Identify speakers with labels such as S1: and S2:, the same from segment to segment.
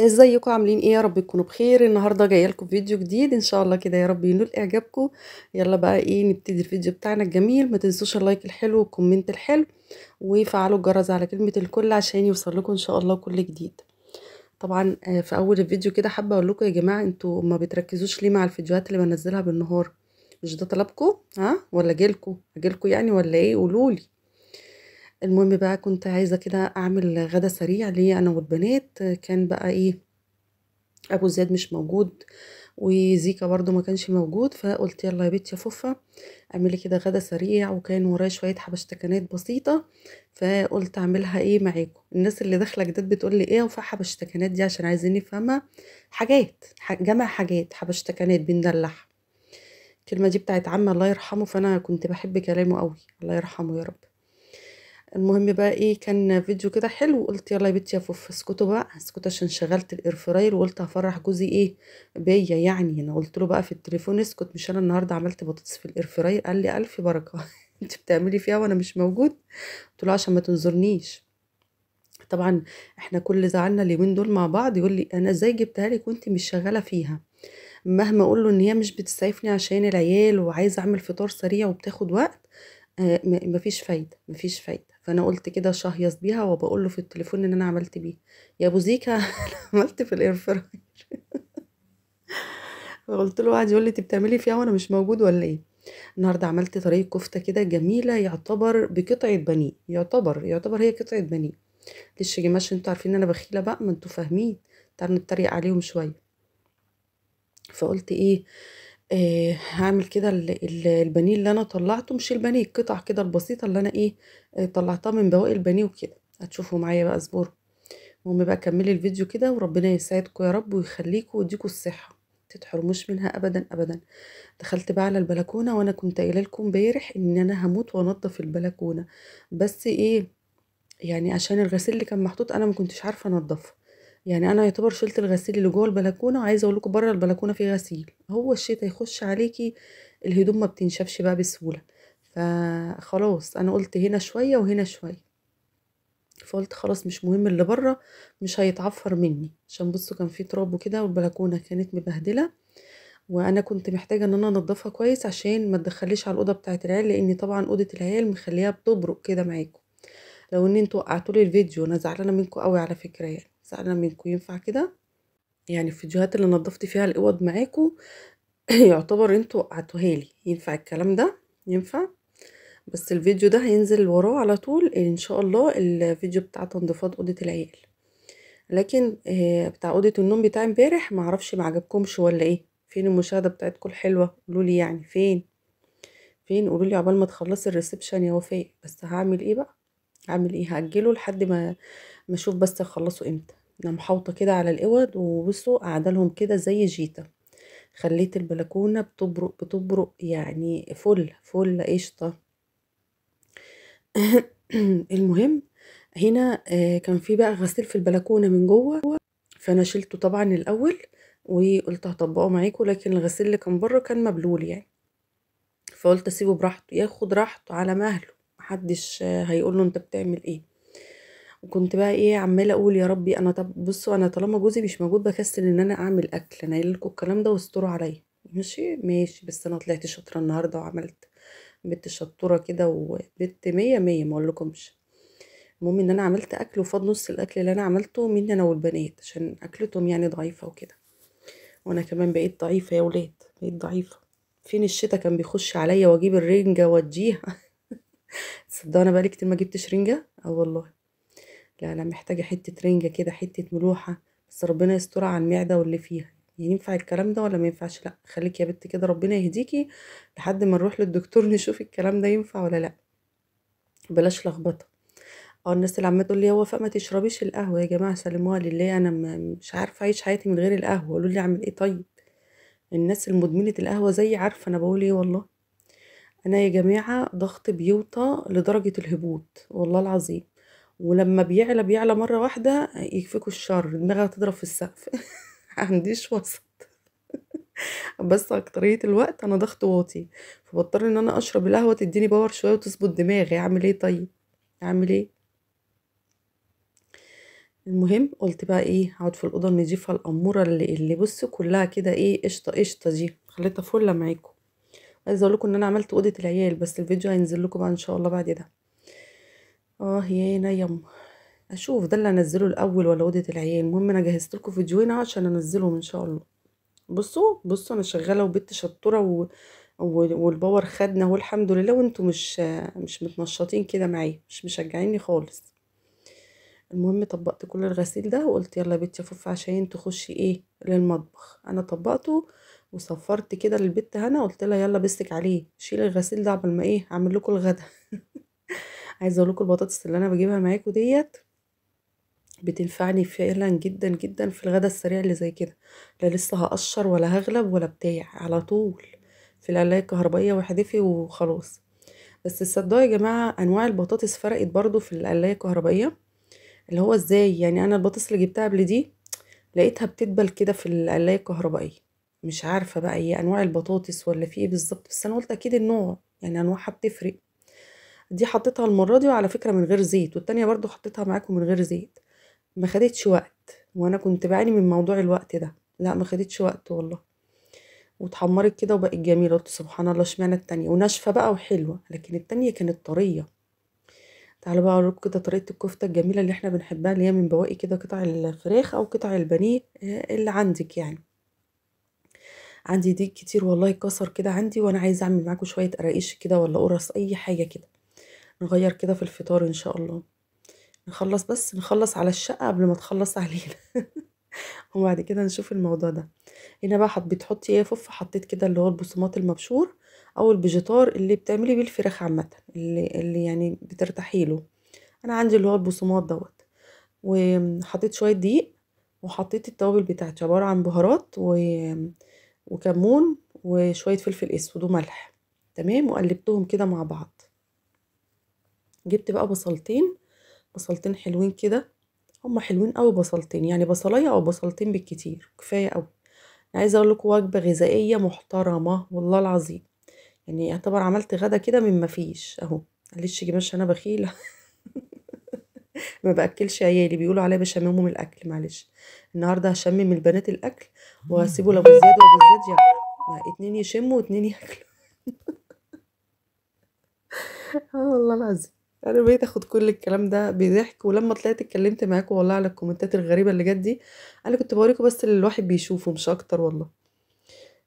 S1: ازيكم عاملين ايه يا رب تكونوا بخير النهارده جايه لكم فيديو جديد ان شاء الله كده يا رب ينول اعجابكم يلا بقى ايه نبتدي الفيديو بتاعنا الجميل ما تنسوش اللايك الحلو والكومنت الحلو وفعلوا الجرس على كلمه الكل عشان يوصل لكم ان شاء الله كل جديد طبعا آه، في اول الفيديو كده حابه اقول لكم يا جماعه انتوا ما بتركزوش ليه مع الفيديوهات اللي بنزلها بالنهار مش ده طلبكم ها ولا جيلكم جيلكم يعني ولا ايه قولولي المهم بقى كنت عايزة كده أعمل غدا سريع ليا أنا والبنات كان بقى إيه أبو زياد مش موجود وزيكا برضو ما كانش موجود فقلت يلا يا بنت يا فوفا اعملي كده غدا سريع وكان ورايا شويه حبشتكنات بسيطه فقلت اعملها ايه معاكم الناس اللي داخله جداد بتقول لي ايه وفي حبشتكنات دي عشان عايزين نفهمها حاجات جمع حاجات حبشتكنات بندلعها الكلمه دي بتاعت عمي الله يرحمه فانا كنت بحب كلامه قوي الله يرحمه يا رب المهم بقى ايه كان فيديو كده حلو قلت يلا يا بنتي يا فوف اسكتوا بقى اسكتوا عشان شغلت الاير فراير وقلت هفرح جوزي ايه بيا يعني انا قلت له بقى في التليفون اسكت مش انا النهارده عملت بطاطس في فراير قال لي الف بركه انت بتعملي فيها وانا مش موجود قلت له عشان ما تنظرنيش طبعا احنا كل زعلنا اليومين دول مع بعض يقول لي انا ازاي جبتها لك وانت مش شغاله فيها مهما اقول له ان هي مش بتسعفني عشان العيال وعايزه اعمل فطار سريع وبتاخد وقت آه مفيش فايده مفيش فايده فانا قلت كده شهيص بيها وبقول له في التليفون ان انا عملت بيه يا ابو زيكا عملت في الاير فراير فقلت له قعد يقول لي انت بتعملي فيها وانا مش موجود ولا ايه النهارده عملت طريقه كفته كده جميله يعتبر بقطعه بانيه يعتبر يعتبر هي قطعه بانيه ليش جماعه انتوا عارفين ان انا بخيله بقى ما انتوا فاهمين تعالوا نتريق عليهم شويه فقلت ايه آه هعمل كده البانيه اللي أنا طلّعته مش البانيه، القطع كده البسيطة اللي أنا إيه، آه، طلّعتها من بواقي البانيه وكده، هتشوفوا معايا بقى اصبروا، المهم بقى كمّلي الفيديو كده وربنا يسعدكم يا رب ويخليكم ويديكم الصحة، تتحرموش منها أبدًا، أبدًا، دخلت بقى على البلكونة وأنا كنت قايله لكم امبارح إن أنا هموت وأنضف البلكونة، بس إيه، يعني عشان الغسيل اللي كان محطوط أنا ما كنتش عارفة أنضفه. يعني انا يعتبر شلت الغسيل اللي جوه البلكونه وعايزه اقول لكم بره البلكونه في غسيل هو الشتا يخش عليكي الهدوم ما بتنشفش بقى بسهوله فخلاص انا قلت هنا شويه وهنا شويه فقلت خلاص مش مهم اللي بره مش هيتعفر مني عشان بصوا كان في تراب وكده والبلكونه كانت مبهدله وانا كنت محتاجه ان انا انضفها كويس عشان ما تدخليش على الاوضه بتاعه العيال لان طبعا اوضه العيال مخليها بتبرق كده معاكم لو ان انتوا وقعتولي الفيديو انا زعلانه منكم قوي على فكره يعني زعلانة منكم ينفع كده يعني الفيديوهات اللي نظفت فيها الاوض معاكم يعتبر انتوا وقعتوها لي ينفع الكلام ده ينفع بس الفيديو ده هينزل وراه على طول ان شاء الله الفيديو بتاع تنظيفات اوضه العيال لكن آه، بتاع اوضه النوم بتاع امبارح معرفش معجبكمش ولا ايه فين المشاهده بتاعتكم الحلوه قولولي يعني فين فين قولولي عقبال ما تخلصي الريسبشن يا وفاء بس هعمل ايه بقى هعمل ايه هاجله لحد ما ما اشوف بس اخلصه امتى انا محوطه كده على القود وبصوا قاعده لهم كده زي جيتا خليت البلكونه بتبرق بتبرق يعني فل فل قشطه المهم هنا آه، كان في بقى غسيل في البلكونه من جوه فانا شلته طبعا الاول وقلت هطبقه معاكم لكن الغسيل اللي كان بره كان مبلول يعني فقلت اسيبه براحته ياخد راحته على مهله محدش هيقول له انت بتعمل ايه وكنت بقى ايه عماله اقول يا ربي انا طب بصوا انا طالما جوزي مش موجود بكسل ان انا اعمل اكل انا قايله لكم الكلام ده واستروا عليا ماشي ماشي بس انا طلعت شاطره النهارده وعملت بنت شطوره كده وبنت مية مية ما اقولكمش المهم ان انا عملت اكل وفاض نص الاكل اللي انا عملته مني انا والبنات عشان اكلتهم يعني ضعيفه وكده وانا كمان بقيت ضعيفه يا ولاد بقيت ضعيفه فين الشتا كان بيخش عليا واجيب الرنجه واديها تصدقوا انا بقالي كتير ما جبتش رنجه اه والله لا يعني لا محتاجة حتة رنجة كده حتة ملوحة بس ربنا يسترها على المعدة واللي فيها يعني ينفع الكلام ده ولا ما ينفعش لا خليك يا بنت كده ربنا يهديكي لحد ما نروح للدكتور نشوف الكلام ده ينفع ولا لا بلاش لخبطه اه الناس اللي عماله تقول لي هو فاء ما تشربيش القهوه يا جماعه سلموها لله انا مش عارفه اعيش حياتي من غير القهوه قولوا لي اعمل ايه طيب الناس المدمنه القهوه زي عارفه انا بقول ايه والله انا يا جماعه ضغط بيوطى لدرجه الهبوط والله العظيم ولما بيعلى بيعلى مرة واحدة يكفيكوا الشر دماغها تضرب في السقف عنديش وسط بس أكترية الوقت أنا ضغط واطي فبضطر إن أنا أشرب القهوة تديني باور شوية وتظبط دماغي أعمل إيه طيب أعمل إيه المهم قلت بقى ايه هقعد في الاوضه النضيفه الاموره اللي اللي بص كلها كده ايه قشطه قشطه دي خليتها فله معاكم عايزه اقول لكم ان انا عملت اوضه العيال بس الفيديو هينزل لكم بقى ان شاء الله بعد ده اه يانا نيم اشوف ده اللي هنزله الاول ولا اوضه العيال المهم انا جهزت لكم هنا عشان انزلهم ان شاء الله بصوا بصوا انا شغاله وبنت شطوره و... و... والباور خدنا والحمد لله وانتم مش مش متنشطين كده معايا مش مشجعيني خالص المهم طبقت كل الغسيل ده وقلت يلا يا بنتي فف عشان تخشي ايه للمطبخ انا طبقته وصفرت كده للبت هنا قلت لها يلا بسك عليه شيل الغسيل ده قبل ما ايه اعمل لكم الغدا عايزه اقول لكم البطاطس اللي انا بجيبها معاكم ديت بتنفعني فعلا جدا جدا في الغدا السريع اللي زي كده لا لسه هقشر ولا هغلب ولا بتاع على طول في العلاية الكهربائيه وحدفي وخلاص بس تصدقوا يا جماعه انواع البطاطس فرقت برضو في العلاية الكهربائيه اللي هو ازاي يعني انا البطاطس اللي جبتها قبل دي لقيتها بتدبل كده في العلاية الكهربائيه مش عارفه بقى هي انواع البطاطس ولا في ايه بالظبط بس انا قلت اكيد النوع يعني انواعها بتفرق دي حطيتها المرة دي وعلى فكرة من غير زيت والتانية برضو حطيتها معاكم من غير زيت ما خدتش وقت وانا كنت بعاني من موضوع الوقت ده لا ما خدتش وقت والله واتحمرت كده وبقت جميلة قلت سبحان الله اشمعنى التانية وناشفة بقى وحلوة لكن التانية كانت طرية تعالوا بقى اوريكم كده طريقة الكفتة الجميلة اللي احنا بنحبها اللي هي من بواقي كده قطع الفراخ او قطع البانيه آه، اللي عندك يعني عندي ديك كتير والله اتكسر كده عندي وانا عايزه اعمل معاكم شويه قراقيش كده ولا قرص اي حاجه كده نغير كده في الفطار ان شاء الله نخلص بس نخلص على الشقة قبل ما تخلص علينا وبعد كده نشوف الموضوع ده هنا بقى حط بتحطي ايه فف حطيت كده اللي هو البصمات المبشور او البيجيتار اللي بتعملي بيه الفراخ عامه اللي, اللي يعني بترتاحي له انا عندي اللي هو البصمات دوت وحطيت شويه دقيق وحطيت التوابل بتاعتي عباره عن بهارات و... وكمون وشويه فلفل اسود وملح تمام وقلبتهم كده مع بعض جبت بقى بصلتين بصلتين حلوين كده هما حلوين قوي بصلتين يعني بصلايه او بصلتين بالكتير كفايه قوي انا عايزه اقول لكم وجبه غذائيه محترمه والله العظيم يعني يعتبر عملت غدا كده من ما فيش اهو معلش يا انا بخيله ما باكلش عيالي بيقولوا عليا بشممهم الاكل معلش النهارده هشمم البنات الاكل وهسيبه لابو زياد وابو زياد يعني اتنين يشموا واتنين ياكلوا اه والله العظيم انا بقيت اخد كل الكلام ده بضحك ولما طلعت اتكلمت معاكم والله على الكومنتات الغريبه اللي جت دي انا كنت بوريكم بس اللي الواحد بيشوفه مش اكتر والله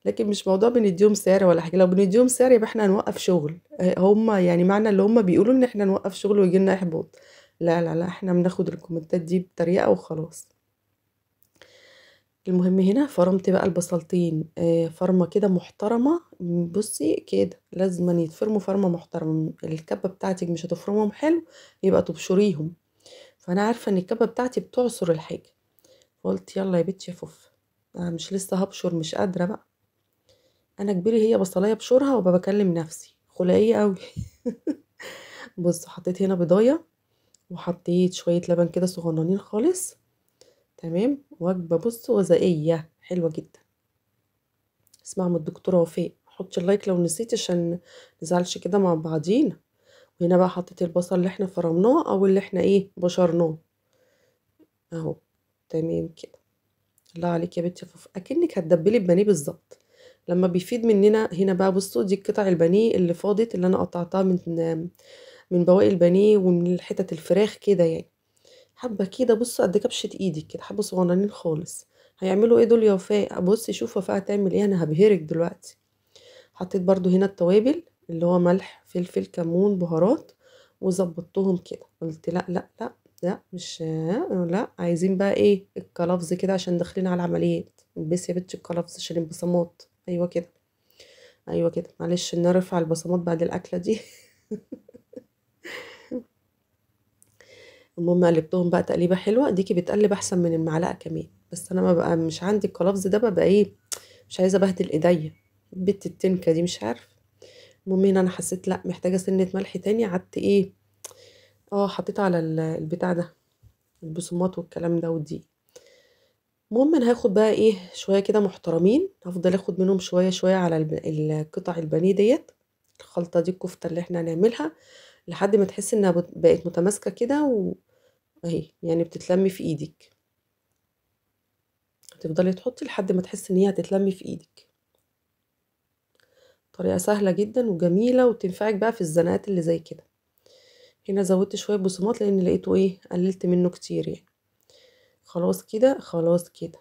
S1: لكن مش موضوع بنديهم سعر ولا حاجه لو بنديهم سعر يبقى احنا هنوقف شغل آه، هما يعني معنى اللي هما بيقولوا ان احنا نوقف شغل ويجي لنا احباط لا لا لا احنا بناخد الكومنتات دي بطريقه وخلاص المهم هنا فرمت بقى البصلتين آه، فرمة كده محترمة بصي كده لازما يتفرموا فرمة محترمة الكبة بتاعتك مش هتفرمهم حلو يبقى تبشريهم فانا عارفة ان الكبة بتاعتي بتعصر الحاجة فقلت يلا يا بنتي فف انا مش لسه هبشر مش قادرة بقى انا كبيري هي بصلاية بشرها وبكلم نفسي خلقية قوي بص حطيت هنا بضايه وحطيت شويه لبن كده صغننين خالص تمام وجبة بص غذائية حلوة جدا اسمها من الدكتورة وفاء حطي اللايك لو نسيت عشان نزعلش كده مع بعضينا وهنا بقى حطيت البصل اللي احنا فرمناه او اللي احنا ايه بشرناه اهو تمام كده الله عليك يا بنتي فوف اكنك هتدبلي البانيه بالظبط لما بيفيد مننا هنا بقى بصوا دي قطع البانيه اللي فاضت اللي انا قطعتها من من بواقي البانيه ومن حتت الفراخ كده يعني حبة كده بصوا قد كبشة ايدك كده حبة صغننين خالص هيعملوا ايه دول يا وفاء بصي شوف وفاء هتعمل ايه انا هبهرك دلوقتي حطيت برضو هنا التوابل اللي هو ملح فلفل كمون بهارات وظبطتهم كده قلت لا لا لا لا مش آه، لا عايزين بقى ايه الكلفظ كده عشان داخلين على العمليات البسي يا بنتي الكلفظ عشان البصمات ايوه كده ايوه كده معلش نرفع البصمات بعد الاكله دي المهم قلبتهم بقى تقليبه حلوه ديكي بتقلب احسن من المعلقه كمان بس انا ما بقى مش عندي القلفظ ده ببقى ايه مش عايزه بهدل ايديا بت التنكه دي مش عارفه المهم هنا انا حسيت لا محتاجه سنه ملح تاني قعدت ايه اه حطيت على البتاع ده البصمات والكلام ده ودي المهم انا هاخد بقى ايه شويه كده محترمين هفضل اخد منهم شويه شويه على القطع البانيه ديت الخلطه دي الكفته اللي احنا هنعملها لحد ما تحس انها بقت متماسكة كده واهي يعني بتتلمي في ايدك هتفضلي تحطي لحد ما تحسي ان هي هتتلمي في ايدك طريقة سهلة جدا وجميلة وتنفعك بقى في الزنقات اللي زي كده هنا زودت شوية بصمات لان لقيته ايه قللت منه كتير يعني خلاص كده خلاص كده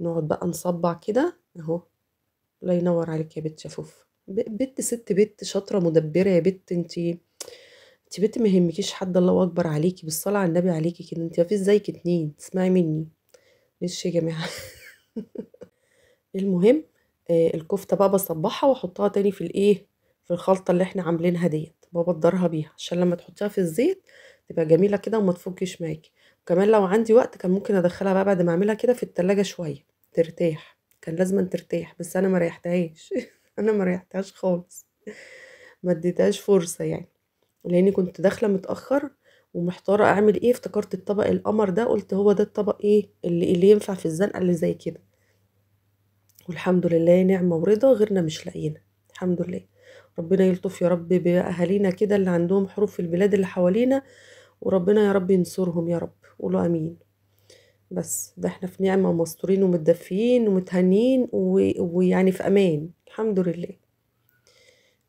S1: نقعد بقى نصبع كده اهو الله ينور عليك يا بت شفوف بت ست بت شاطرة مدبرة يا بت انتي انت بنت ما يهمكيش حد الله اكبر عليكي بالصلاه على النبي عليكي كده انت مفيش زيك اتنين تسمعي مني مش يا جماعه المهم آه الكفته بقى بصبحها واحطها تاني في الايه في الخلطه اللي احنا عاملينها ديت ببدرها بيها عشان لما تحطيها في الزيت تبقى جميله كده وما تفكش معاكي وكمان لو عندي وقت كان ممكن ادخلها بقى بعد ما اعملها كده في التلاجة شويه ترتاح كان لازم ترتاح بس انا ما ريحتهاش انا ما ريحتهاش خالص ما اديتهاش فرصه يعني لاني كنت داخله متاخر ومحتاره اعمل ايه افتكرت الطبق القمر ده قلت هو ده الطبق ايه اللي, اللي ينفع في الزنقه اللي زي كده والحمد لله نعمه ورضا غيرنا مش لاقينا الحمد لله ربنا يلطف يا رب باهالينا كده اللي عندهم حروف في البلاد اللي حوالينا وربنا يا رب ينصرهم يا رب قولوا امين بس ده احنا في نعمه ومستورين ومتدفيين ومتهنيين ويعني في امان الحمد لله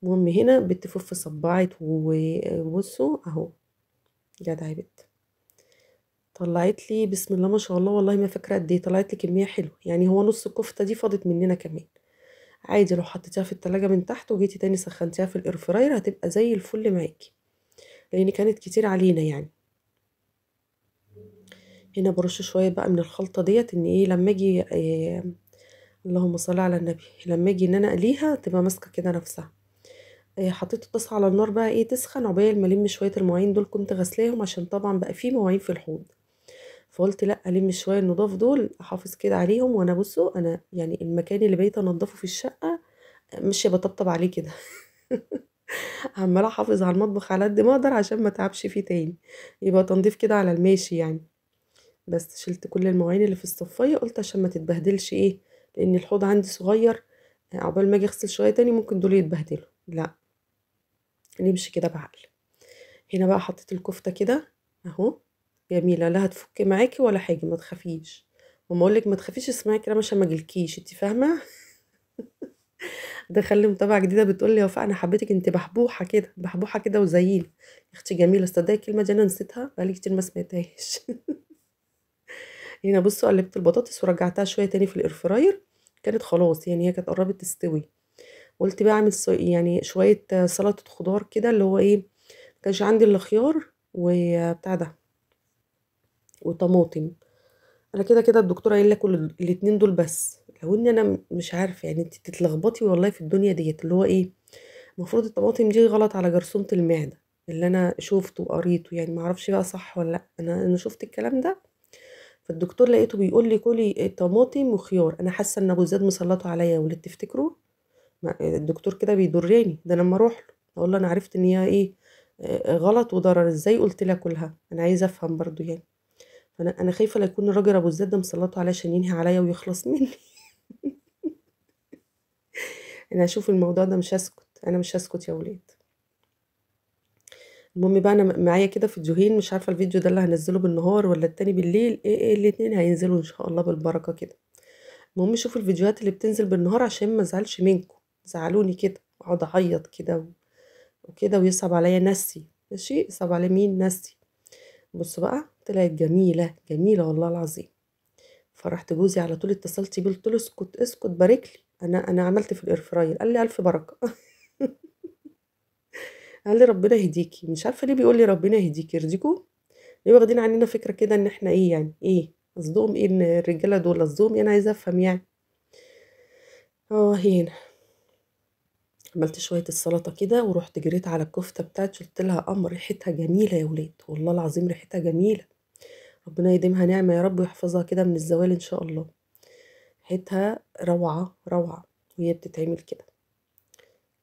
S1: المهم هنا بتفف صباعت وبصوا اهو جدع يا بت طلعت لي بسم الله ما شاء الله والله ما فاكره قد ايه طلعت لي كميه حلوه يعني هو نص الكفته دي فاضت مننا كمان عادي لو حطيتيها في التلاجة من تحت وجيتي تاني سخنتيها في الاير فراير هتبقى زي الفل معاكي لان كانت كتير علينا يعني هنا برش شويه بقى من الخلطه ديت ان ايه لما اجي إيه اللهم صل على النبي لما اجي ان انا اقليها تبقى ماسكه كده نفسها آه، حطيت الطاسه على النار بقى ايه تسخن عقبال ما الم شويه المواعين دول كنت غسلاهم عشان طبعا بقى في مواعين في الحوض فقلت لا الم شويه النضاف دول احافظ كده عليهم وانا بصوا انا يعني المكان اللي بقيت انضفه في الشقه مش بطبطب عليه كده عمال احافظ على المطبخ على قد ما اقدر عشان ما تعبش فيه تاني يبقى تنظيف كده على الماشي يعني بس شلت كل المواعين اللي في الصفايه قلت عشان ما تتبهدلش ايه لان الحوض عندي صغير آه، عقبال ما اجي اغسل شويه تاني ممكن دول يتبهدلوا لا نمشي كده بعقل هنا بقى حطيت الكفتة كده اهو جميلة لا هتفك معاكي ولا حاجة ما تخافيش وما اقولك ما تخافيش اسمعي كلام عشان ما اجلكيش انت فاهمة ده خلي متابعه جديده بتقول لي يا وفاء انا حبيتك انت بحبوحه كده بحبوحه كده وزيين اختي جميله صدقي الكلمه دي انا نسيتها بقالي كتير ما سمعتهاش هنا بصوا قلبت البطاطس ورجعتها شويه تاني في الاير فراير كانت خلاص يعني هي كانت قربت تستوي قلت بقى اعمل يعني شويه سلطه خضار كده اللي هو ايه كانش عندي الا خيار وبتاع ده وطماطم انا كده كده الدكتور قايل لك الاتنين دول بس لو اني انا مش عارفه يعني انت تتلخبطي والله في الدنيا ديت اللي هو ايه المفروض الطماطم دي غلط على جرثومه المعده اللي انا شفته وقريته يعني ما اعرفش بقى صح ولا لا انا انا شفت الكلام ده فالدكتور لقيته بيقول لي كلي طماطم وخيار انا حاسه ان ابو زياد مسلطه عليا ولا تفتكروا الدكتور كده بيضرني ده انا لما اروح له اقول له انا عرفت ان هي ايه آه، غلط وضرر ازاي قلت لها كلها انا عايزه افهم برضو يعني فانا انا خايفه لا يكون الراجل ابو الزاد ده مسلطه عليا عشان ينهي عليا ويخلص مني انا هشوف الموضوع ده مش هسكت انا مش هسكت يا ولاد المهم بقى انا معايا كده فيديوهين مش عارفه الفيديو ده اللي هنزله بالنهار ولا التاني بالليل ايه ايه الاتنين هينزلوا ان شاء الله بالبركه كده المهم شوفوا الفيديوهات اللي بتنزل بالنهار عشان ما ازعلش منكم زعلوني كده اقعد اعيط كده وكده ويصعب عليا نسي ماشي يصعب على مين نسي بص بقى طلعت جميله جميله والله العظيم فرحت جوزي على طول اتصلت بيه قلت له اسكت اسكت بارك لي انا انا عملت في الاير فراير قال لي الف بركه قال لي ربنا يهديكي مش عارفه ليه بيقول لي ربنا يهديكي يرضيكوا ليه واخدين عننا فكره كده ان احنا ايه يعني ايه قصدهم ايه الرجاله دول قصدهم ايه انا عايزه افهم يعني اه هنا عملت شوية السلطة كده ورحت جريت على الكفتة بتاعتي قلت لها قمر ريحتها جميلة يا ولاد والله العظيم ريحتها جميلة ربنا يديمها نعمة يا رب ويحفظها كده من الزوال إن شاء الله ريحتها روعة روعة وهي بتتعمل كده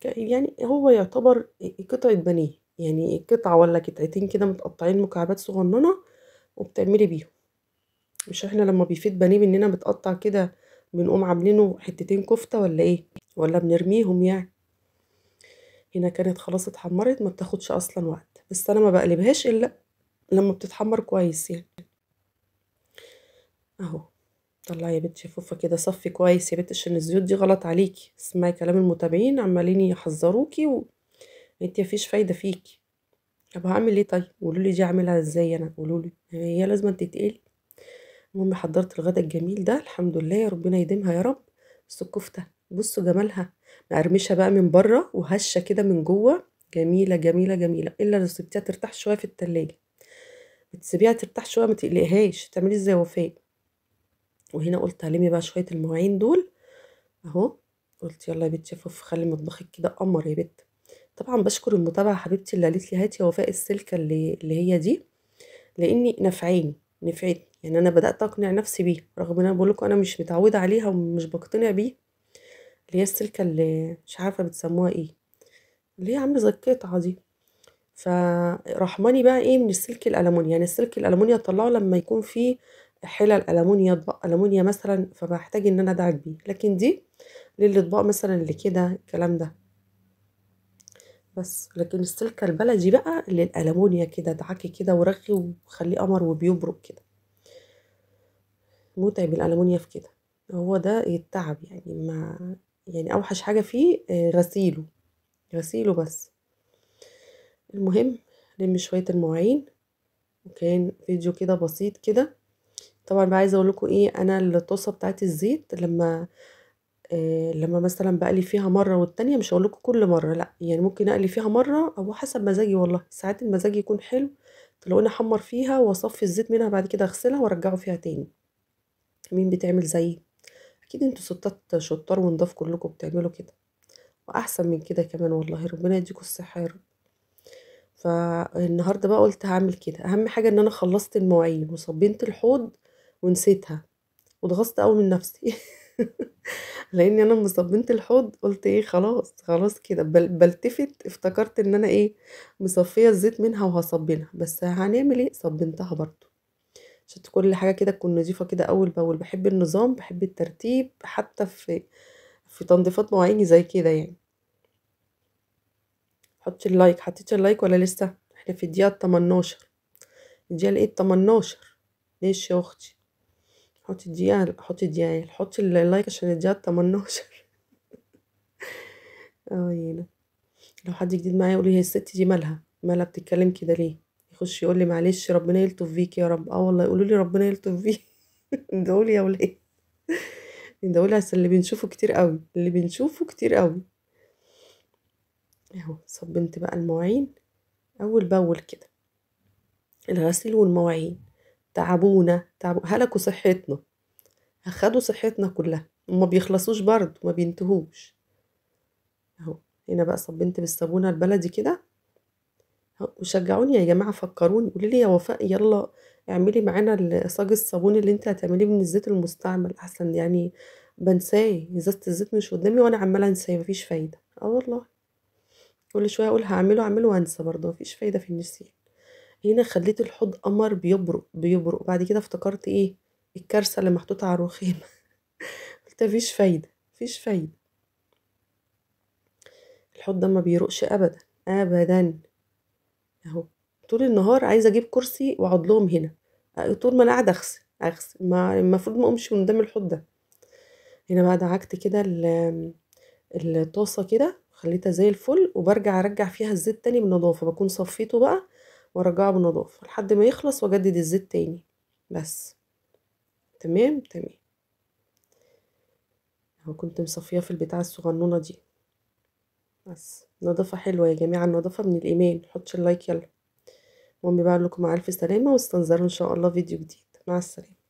S1: يعني هو يعتبر قطعة بنيه يعني قطعة ولا قطعتين كده متقطعين مكعبات صغننة وبتعملي بيهم مش احنا لما بيفيد بنيه مننا متقطع كده بنقوم عاملينه حتتين كفتة ولا ايه ولا بنرميهم يعني هنا كانت خلاص اتحمرت ما بتاخدش اصلا وقت بس انا ما بقلبهاش الا لما بتتحمر كويس يعني اهو طلعي يا بنت شفوفه كده صفي كويس يا بنت عشان الزيوت دي غلط عليكي اسمعي كلام المتابعين عمالين يحذروكي و انت مفيش فايده فيكي طب هعمل ايه طيب قولوا لي دي اعملها ازاي انا قولوا لي هي لازم تتقلي المهم حضرت الغدا الجميل ده الحمد لله يا ربنا يديمها يا رب بس الكفته بصوا جمالها مقرمشه بقى من بره وهشه كده من جوه جميله جميله جميله الا لو سبتيها ترتاح شويه في التلاجة تسيبيها ترتاح شويه ما تقلقيهاش تعملي زي وفاء وهنا قلت علمي بقى شويه المواعين دول اهو قلت يلا يا بنتي يا فوف خلي مطبخك كده قمر يا بنت طبعا بشكر المتابعه حبيبتي اللي قالت لي هاتي وفاء السلكه اللي, اللي هي دي لاني نفعين نفعتني يعني انا بدات اقنع نفسي بيه رغم ان انا بقول لكم انا مش متعوده عليها ومش بقتنع بيه اللي هي السلكة اللي مش عارفة بتسموها ايه اللي هي عاملة زي القطعة دي فرحماني بقى ايه من السلك الألمونيا يعني السلك الألمونيا اطلعه لما يكون فيه حلل ألمونيا أطباق ألمونيا مثلا فبحتاج ان انا ادعك بيه لكن دي للأطباق مثلا اللي كده الكلام ده بس لكن السلك البلدي بقى اللي الألمونيا كده ادعكي كده ورغي وخليه قمر وبيبرق كده متعب الألمونيا في كده هو ده يتعب يعني ما يعني اوحش حاجه فيه آه، غسيله غسيله بس المهم لم شويه المواعين وكان فيديو كده بسيط كده طبعا بقى عايزه اقول لكم ايه انا الطاسه بتاعت الزيت لما آه لما مثلا بقلي فيها مره والتانيه مش هقول كل مره لا يعني ممكن اقلي فيها مره او حسب مزاجي والله ساعات المزاج يكون حلو تلاقوني احمر فيها واصفي الزيت منها بعد كده اغسلها وارجعه فيها تاني مين بتعمل زيي اكيد انتوا ستات شطار ونضاف كلكم بتعملوا كده واحسن من كده كمان والله ربنا يديكوا الصحه يا رب فالنهارده بقى قلت هعمل كده اهم حاجه ان انا خلصت المواعين وصبنت الحوض ونسيتها وضغطت قوي من نفسي لاني انا لما صبنت الحوض قلت ايه خلاص خلاص كده بل بلتفت افتكرت ان انا ايه مصفيه الزيت منها وهصبنها بس هنعمل ايه صبنتها برضو عشان كل حاجة كده تكون نظيفة كده أول بأول بحب النظام بحب الترتيب حتى في في تنظيفات مواعيني زي كده يعني حطي اللايك حطيت اللايك ولا لسه احنا في الدقيقة 18 الدقيقة لقيت 18 ليش يا أختي حطي الدقيقة حطي الدقيقة يعني. حطي اللايك عشان الدقيقة 18 اه لو حد جديد معايا يقول لي هي الست دي مالها مالها بتتكلم كده ليه يخش يقول لي معلش ربنا يلطف فيك يا رب اه والله يقولوا لي ربنا يلطف فيك ادعوا لي يا ولاد ندعوا لي اصل اللي بنشوفه كتير قوي اللي بنشوفه كتير قوي اهو صبنت بقى المواعين اول باول كده الغسيل والمواعين تعبونا تعبوا هلكوا صحتنا اخدوا صحتنا كلها وما بيخلصوش برضه ما بينتهوش اهو هنا بقى صبنت بالصابونه البلدي كده وشجعوني يا جماعة فكروني قولي لي يا وفاء يلا اعملي معانا صاج الصابون اللي انت هتعمليه من الزيت المستعمل احسن يعني بنساه ازازة الزيت مش قدامي وانا عمالة انساه مفيش فايدة اه والله كل شوية اقول هعمله اعمله وانسى برضه مفيش فايدة في النسيان هنا خليت الحوض قمر بيبرق بيبرق بعد كده افتكرت ايه الكارثة اللي محطوطة على الرخام قلت مفيش فايدة مفيش فايدة الحوض ده ما بيرقش ابدا ابدا أهو طول النهار عايزة أجيب كرسي وأقعد لهم هنا أه، طول ما أنا قاعدة أغسل أغسل ما المفروض ما أقومش من قدام الحوض ده هنا بقى دعكت كده الطاسة كده خليتها زي الفل وبرجع أرجع فيها الزيت تاني بنضافه بكون صفيته بقى وأرجعه بنضافه لحد ما يخلص وأجدد الزيت تاني بس تمام تمام اهو كنت مصفياه في البتاعة الصغنونة دي بس نظافة حلوة يا جماعة النظافة من الإيمان حطش اللايك يلا المهم بقى لكم مع ألف سلامة واستنظروا إن شاء الله فيديو جديد مع السلامة